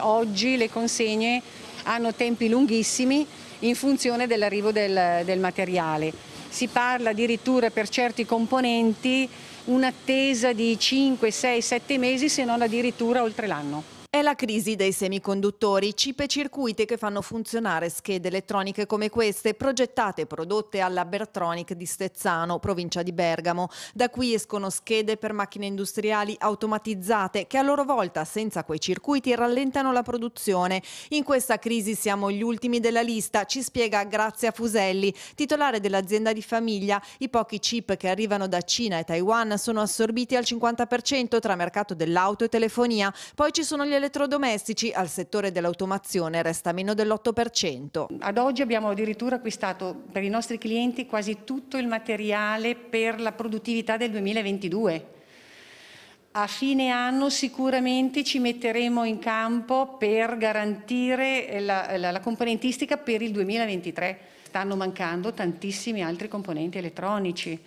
Oggi le consegne hanno tempi lunghissimi in funzione dell'arrivo del, del materiale. Si parla addirittura per certi componenti un'attesa di 5, 6, 7 mesi se non addirittura oltre l'anno. È la crisi dei semiconduttori, chip e circuiti che fanno funzionare schede elettroniche come queste, progettate e prodotte alla Bertronic di Stezzano, provincia di Bergamo. Da qui escono schede per macchine industriali automatizzate che a loro volta, senza quei circuiti, rallentano la produzione. In questa crisi siamo gli ultimi della lista, ci spiega Grazia Fuselli, titolare dell'azienda di famiglia. I pochi chip che arrivano da Cina e Taiwan sono assorbiti al 50% tra mercato dell'auto e telefonia. Poi ci sono gli elettrodomestici al settore dell'automazione resta meno dell'8%. Ad oggi abbiamo addirittura acquistato per i nostri clienti quasi tutto il materiale per la produttività del 2022. A fine anno sicuramente ci metteremo in campo per garantire la, la, la componentistica per il 2023. Stanno mancando tantissimi altri componenti elettronici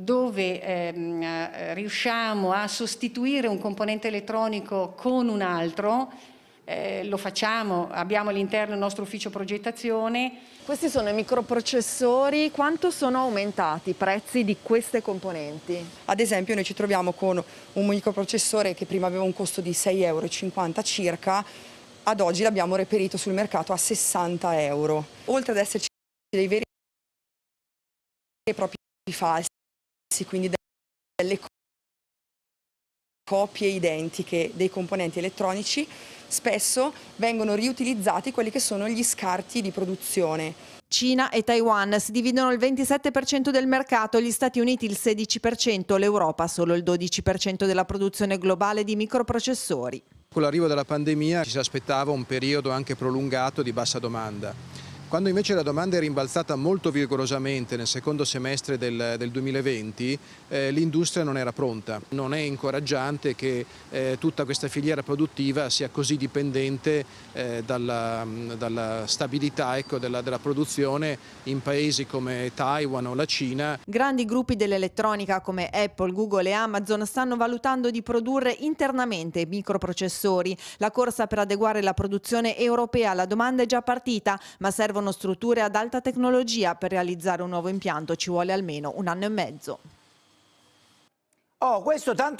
dove ehm, eh, riusciamo a sostituire un componente elettronico con un altro, eh, lo facciamo, abbiamo all'interno il nostro ufficio progettazione. Questi sono i microprocessori, quanto sono aumentati i prezzi di queste componenti? Ad esempio noi ci troviamo con un microprocessore che prima aveva un costo di 6,50 euro circa, ad oggi l'abbiamo reperito sul mercato a 60 euro. Oltre ad esserci dei veri e propri falsi, diversi, quindi delle copie identiche dei componenti elettronici, spesso vengono riutilizzati quelli che sono gli scarti di produzione. Cina e Taiwan si dividono il 27% del mercato, gli Stati Uniti il 16%, l'Europa solo il 12% della produzione globale di microprocessori. Con l'arrivo della pandemia ci si aspettava un periodo anche prolungato di bassa domanda quando invece la domanda è rimbalzata molto vigorosamente nel secondo semestre del, del 2020, eh, l'industria non era pronta. Non è incoraggiante che eh, tutta questa filiera produttiva sia così dipendente eh, dalla, dalla, stabilità ecco, della, della produzione in paesi come Taiwan o la Cina. Grandi gruppi dell'elettronica come Apple, Google e Amazon stanno valutando di produrre internamente microprocessori. La corsa per adeguare la produzione europea alla domanda è già partita, ma servono servono strutture ad alta tecnologia per realizzare un nuovo impianto, ci vuole almeno un anno e mezzo. Oh, questo tanto